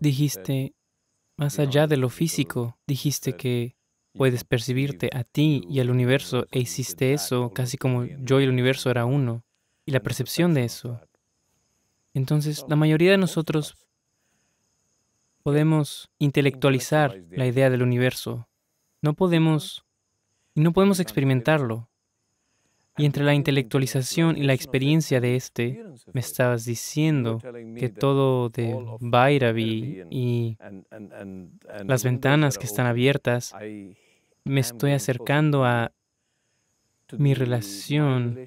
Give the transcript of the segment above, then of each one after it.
Dijiste, más allá de lo físico, dijiste que puedes percibirte a ti y al universo e hiciste eso casi como yo y el universo era uno, y la percepción de eso. Entonces, la mayoría de nosotros podemos intelectualizar la idea del universo. No podemos, y no podemos experimentarlo. Y entre la intelectualización y la experiencia de este, me estabas diciendo que todo de Bairavi y las ventanas que están abiertas, me estoy acercando a mi relación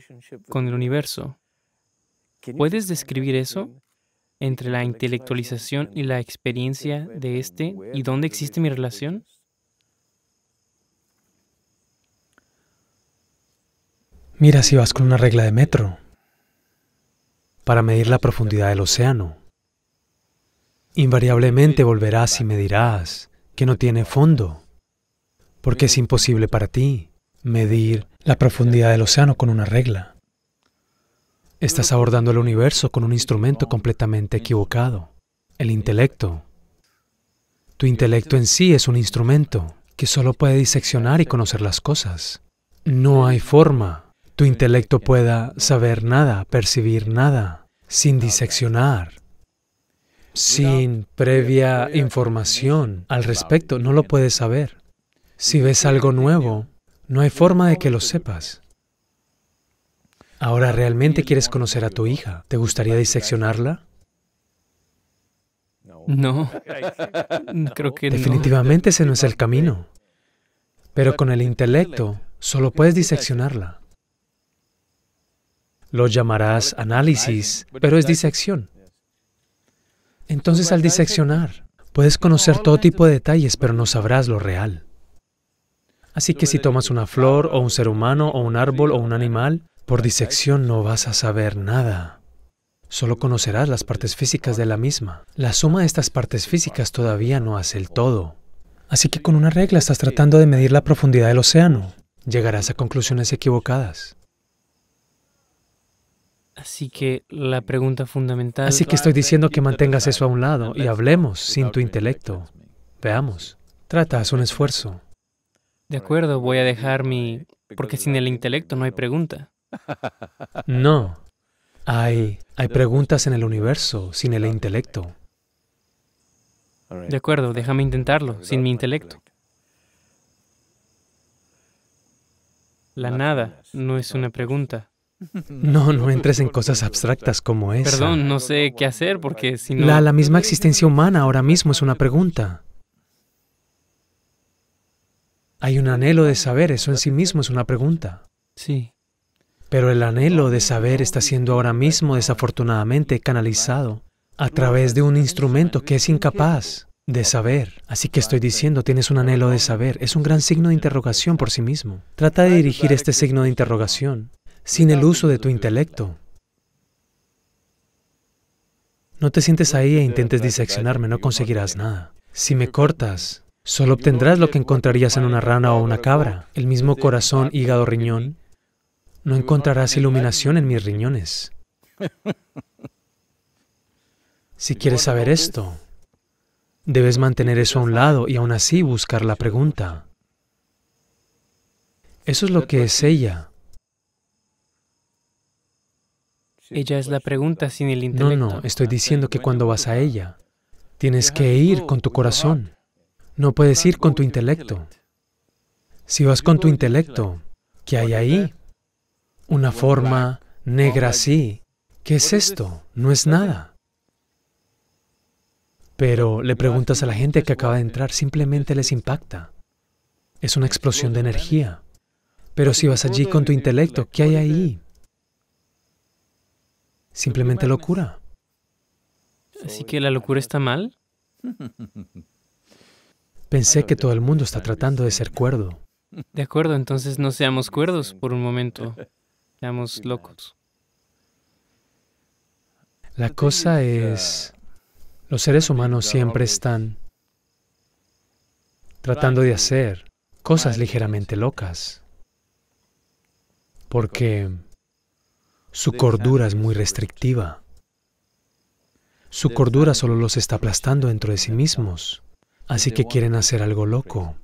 con el universo. ¿Puedes describir eso? entre la intelectualización y la experiencia de este y dónde existe mi relación? Mira si vas con una regla de metro para medir la profundidad del océano. Invariablemente volverás y me dirás que no tiene fondo, porque es imposible para ti medir la profundidad del océano con una regla. Estás abordando el universo con un instrumento completamente equivocado, el intelecto. Tu intelecto en sí es un instrumento que solo puede diseccionar y conocer las cosas. No hay forma tu intelecto pueda saber nada, percibir nada, sin diseccionar, sin previa información al respecto, no lo puedes saber. Si ves algo nuevo, no hay forma de que lo sepas. Ahora realmente quieres conocer a tu hija. ¿Te gustaría diseccionarla? No, creo que Definitivamente ese no es el camino. Pero con el intelecto solo puedes diseccionarla. Lo llamarás análisis, pero es disección. Entonces al diseccionar, puedes conocer todo tipo de detalles, pero no sabrás lo real. Así que si tomas una flor o un ser humano o un árbol o un animal, por disección no vas a saber nada. Solo conocerás las partes físicas de la misma. La suma de estas partes físicas todavía no hace el todo. Así que con una regla estás tratando de medir la profundidad del océano. Llegarás a conclusiones equivocadas. Así que la pregunta fundamental... Así que estoy diciendo que mantengas eso a un lado y hablemos sin tu intelecto. Veamos. Trata, haz un esfuerzo. De acuerdo, voy a dejar mi... Porque sin el intelecto no hay pregunta. No. Hay, hay preguntas en el universo sin el intelecto. De acuerdo, déjame intentarlo, sin mi intelecto. La nada no es una pregunta. No, no entres en cosas abstractas como esa. Perdón, no sé qué hacer porque si no... La, la misma existencia humana ahora mismo es una pregunta. Hay un anhelo de saber, eso en sí mismo es una pregunta. Sí. Pero el anhelo de saber está siendo ahora mismo desafortunadamente canalizado a través de un instrumento que es incapaz de saber. Así que estoy diciendo, tienes un anhelo de saber. Es un gran signo de interrogación por sí mismo. Trata de dirigir este signo de interrogación sin el uso de tu intelecto. No te sientes ahí e intentes diseccionarme, no conseguirás nada. Si me cortas, solo obtendrás lo que encontrarías en una rana o una cabra, el mismo corazón, hígado, riñón. No encontrarás iluminación en mis riñones. Si quieres saber esto, debes mantener eso a un lado y aún así buscar la pregunta. Eso es lo que es ella. Ella es la pregunta sin el intelecto. No, no, estoy diciendo que cuando pues vas a ella, tienes que ir con tu corazón. No puedes ir con tu intelecto. Si vas con tu intelecto, ¿qué hay ahí? Una forma negra así. ¿Qué es esto? No es nada. Pero le preguntas a la gente que acaba de eh, entrar, simplemente les impacta. Es una explosión de energía. Pero si vas allí con tu intelecto, ¿qué hay ahí? simplemente locura. Pues, Así que la locura está mal. Pensé que todo el mundo está tratando de ser cuerdo. De acuerdo, entonces no seamos cuerdos por un momento. Seamos locos. La cosa es, los seres humanos siempre están tratando de hacer cosas ligeramente locas. Porque su cordura es muy restrictiva. Su cordura solo los está aplastando dentro de sí mismos. Así que quieren hacer algo loco.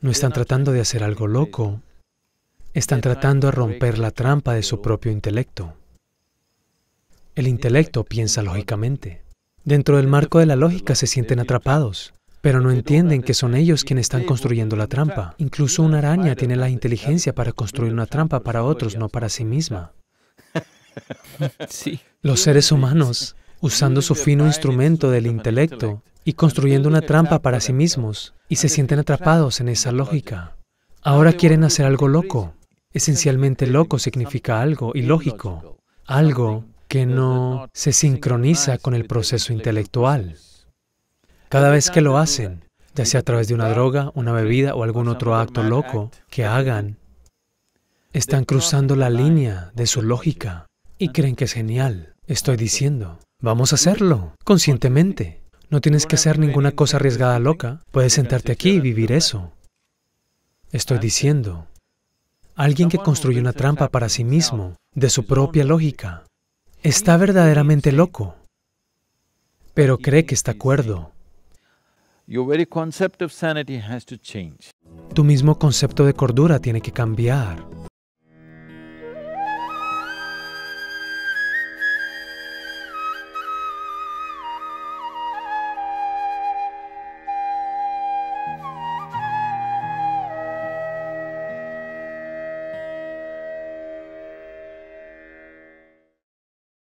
No están tratando de hacer algo loco. Están tratando de romper la trampa de su propio intelecto. El intelecto piensa lógicamente. Dentro del marco de la lógica se sienten atrapados pero no entienden que son ellos quienes están construyendo la trampa. Incluso una araña tiene la inteligencia para construir una trampa para otros, no para sí misma. Los seres humanos, usando su fino instrumento del intelecto y construyendo una trampa para sí mismos, y se sienten atrapados en esa lógica. Ahora quieren hacer algo loco. Esencialmente loco significa algo ilógico, algo que no se sincroniza con el proceso intelectual. Cada vez que lo hacen, ya sea a través de una droga, una bebida o algún otro acto loco que hagan, están cruzando la línea de su lógica y creen que es genial. Estoy diciendo, vamos a hacerlo, conscientemente. No tienes que hacer ninguna cosa arriesgada loca. Puedes sentarte aquí y vivir eso. Estoy diciendo, alguien que construye una trampa para sí mismo, de su propia lógica, está verdaderamente loco, pero cree que está acuerdo. Your very concept of sanity has to change. Tu mismo concepto de cordura tiene que cambiar.